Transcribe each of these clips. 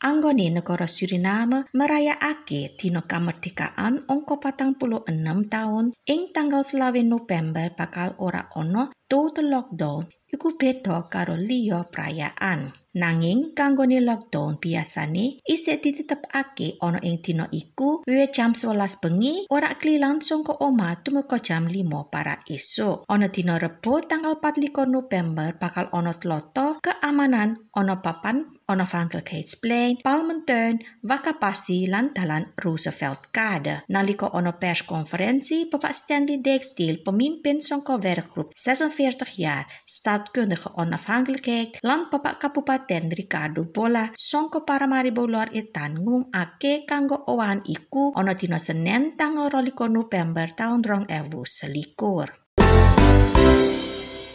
Anggone negara Suriname merayakake dina kamerdekaan angka 46 taun ing tanggal 20 November bakal ora ana total lockdown iku beda karo liya perayaan. Nanging kanggone lockdown biasane isih ditetepake ana ing dina iku wiwit jam 11 bengi ora langsung saka omah tumeka jam 5 para esuk. Ana dina Rebo tanggal 4 November bakal ana tloto keamanan ana papan ana Frankel Gates Plain, Palmerton, Wakapasi lan dalan Roosevelt Kade. Nalika ana pers konferensi, Bapak Stanley Dextil, pemimpin saka Werkgrup 46 40 jaar staatkundige onafhankelijkheid papak kabupaten Ricardo Bola songko para maribo luar etan ngung ake kanggo owan iku ono dino Senin tanggal Roliko November tahun rong ewu selikur.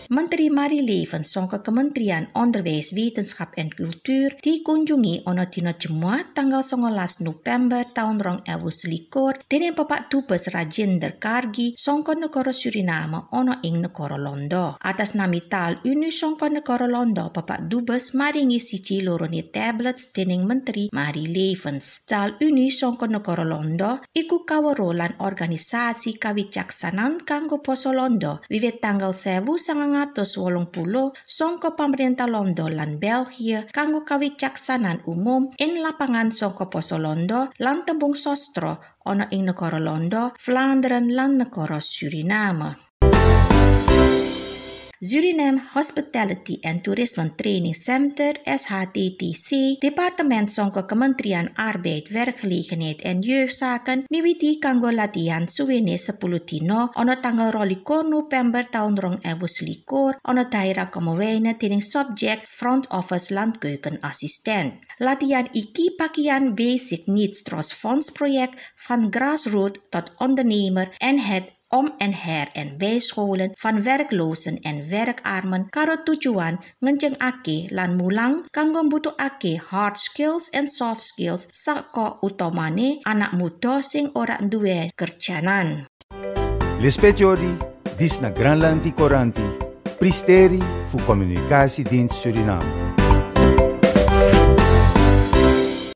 Menteri Marie-Lee van Sonke Kementerian Onderwijs, Wetenschap en Cultuur dikunjungi ono dina Jumat tanggal 19 November tahun rong ewu selikur dening Bapak Dubes Rajender Kargi Songko negara Suriname ono ing negara Londo. Atas nami tal Uni Songko negara Londo Bapak Dubes maringi siji lorone tablets dening Menteri marie Levens. Tal Uni Songko negara Londo iku kawarolan organisasi kawicaksanan kanggo poso Londo wiwit tanggal 1900 songko pemerintah Londo lan Belgia kanggo kawicaksanan umum in lapangan songko poso Londo lan tembung Sostro ana ing negara Londo, Flandern lan negara Suriname. Suriname Hospitality and Tourism Training Center, SHTTC, Departement Sonko Kementerian Arbeid, Werkgelegenheid en Jeugdzaken, Miwiti Kanggolatian Suwene 10 Pulutino, ono tanggal roliko November tahun rong ewu selikur, ono tahira kemewaine tining Subject front office landkeuken assistent. Latian iki pakian Basic Needs Trust Fonds project van grassroot tot ondernemer en het om- en her- en bijscholen van werklozen en werkarmen karo tujuan ngenceng ake lan mulang kanggo ake hard skills and soft skills sakko utamane anak muda sing ora duwe kerjanan. L'ispeziori dis na Granlanti Coranti, pristeri fu komunikasi dins Suriname.